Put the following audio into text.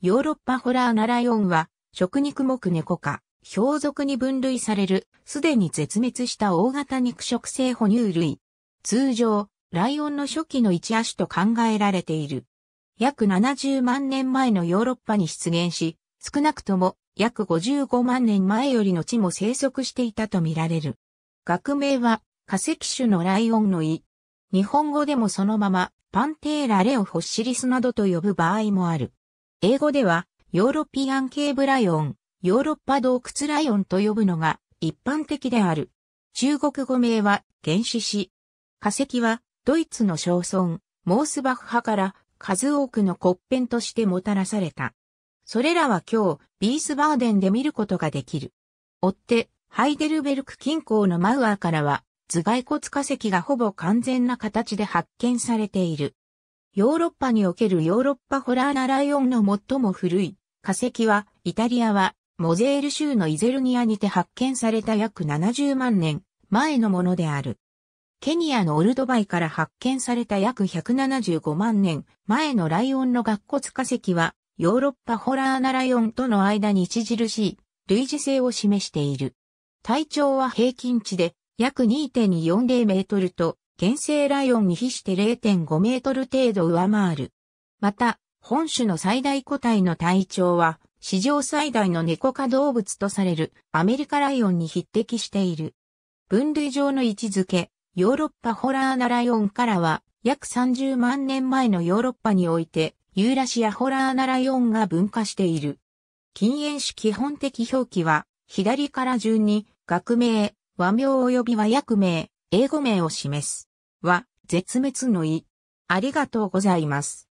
ヨーロッパホラーナライオンは、食肉目猫か、氷属に分類される、すでに絶滅した大型肉食性哺乳類。通常、ライオンの初期の一足と考えられている。約70万年前のヨーロッパに出現し、少なくとも約55万年前よりの地も生息していたとみられる。学名は化石種のライオンの胃。日本語でもそのままパンテーラレオホッシリスなどと呼ぶ場合もある。英語では、ヨーロピアンケーブライオン、ヨーロッパ洞窟ライオンと呼ぶのが一般的である。中国語名は原始史。化石はドイツの小村、モースバッハから数多くの骨片としてもたらされた。それらは今日、ビースバーデンで見ることができる。追って、ハイデルベルク近郊のマウアーからは、頭蓋骨化石がほぼ完全な形で発見されている。ヨーロッパにおけるヨーロッパホラーなライオンの最も古い化石は、イタリアは、モゼール州のイゼルニアにて発見された約70万年前のものである。ケニアのオルドバイから発見された約175万年前のライオンの顎骨化石は、ヨーロッパホラーなライオンとの間に著しい類似性を示している。体長は平均値で約2.40メートルと原生ライオンに比して0.5メートル程度上回る。また、本種の最大個体の体長は、史上最大の猫科動物とされるアメリカライオンに匹敵している。分類上の位置づけ、ヨーロッパホラーナライオンからは、約30万年前のヨーロッパにおいて、ユーラシアホラーナライオンが分化している。禁煙種基本的表記は、左から順に、学名、和名及び和訳名、英語名を示す。は絶滅の意。ありがとうございます。